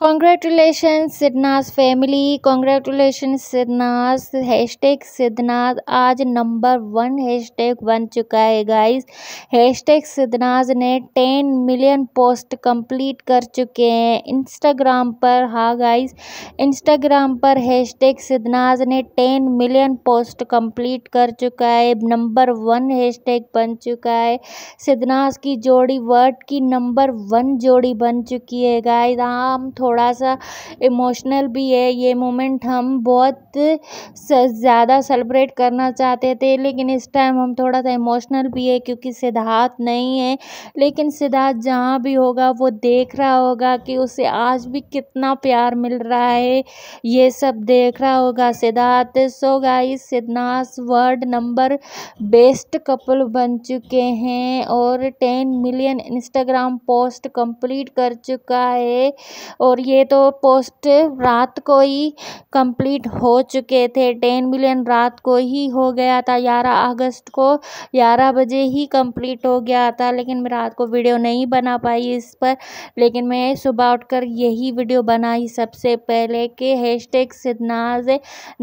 congratulation Sidnaaz family congratulation Sidnaaz hashtag Sidnaaz आज number one hashtag बन चुका है गाइस हैशटैग सिद्धनाथ ने टेन मिलियन पोस्ट कंप्लीट कर चुके हैं इंस्टाग्राम पर हाँ गाइस इंस्टाग्राम पर हैशटैग सिद्धनाथ ने टेन मिलियन पोस्ट कंप्लीट कर चुका है नंबर वन हैशटैग बन चुका है सिद्धनाथ की जोड़ी वर्ड की नंबर वन जोड़ी बन चुकी है गाइज हम थोड़ा सा इमोशनल भी है ये मोमेंट हम बहुत ज़्यादा सेलिब्रेट करना चाहते थे लेकिन इस टाइम हम थोड़ा सा इमोशनल भी है क्योंकि सिद्धार्थ नहीं है लेकिन सिद्धार्थ जहाँ भी होगा वो देख रहा होगा कि उसे आज भी कितना प्यार मिल रहा है ये सब देख रहा होगा Siddharth so guys Siddharth world number best couple बन चुके हैं और ten million Instagram post complete कर चुका है और और ये तो पोस्ट रात को ही कंप्लीट हो चुके थे टेन मिलियन रात को ही हो गया था ग्यारह अगस्त को ग्यारह बजे ही कंप्लीट हो गया था लेकिन मैं रात को वीडियो नहीं बना पाई इस पर लेकिन मैं सुबह उठकर यही वीडियो बनाई सबसे पहले कि hashtag Sidnaaz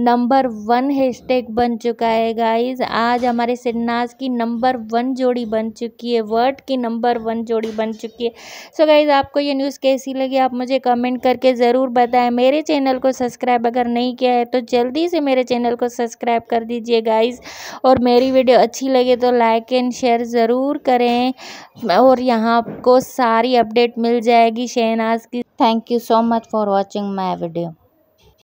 number one hashtag बन चुका है गाइज आज हमारे सिद्धनाज की नंबर वन जोड़ी बन चुकी है वर्ड की नंबर वन जोड़ी बन चुकी है सो so गाइज आपको ये न्यूज़ कैसी लगी आप मुझे कमेंट कमेंट करके ज़रूर बताएं मेरे चैनल को सब्सक्राइब अगर नहीं किया है तो जल्दी से मेरे चैनल को सब्सक्राइब कर दीजिए गाइस और मेरी वीडियो अच्छी लगे तो लाइक एंड शेयर ज़रूर करें और यहाँ आपको सारी अपडेट मिल जाएगी शहनाज की thank you so much for watching my video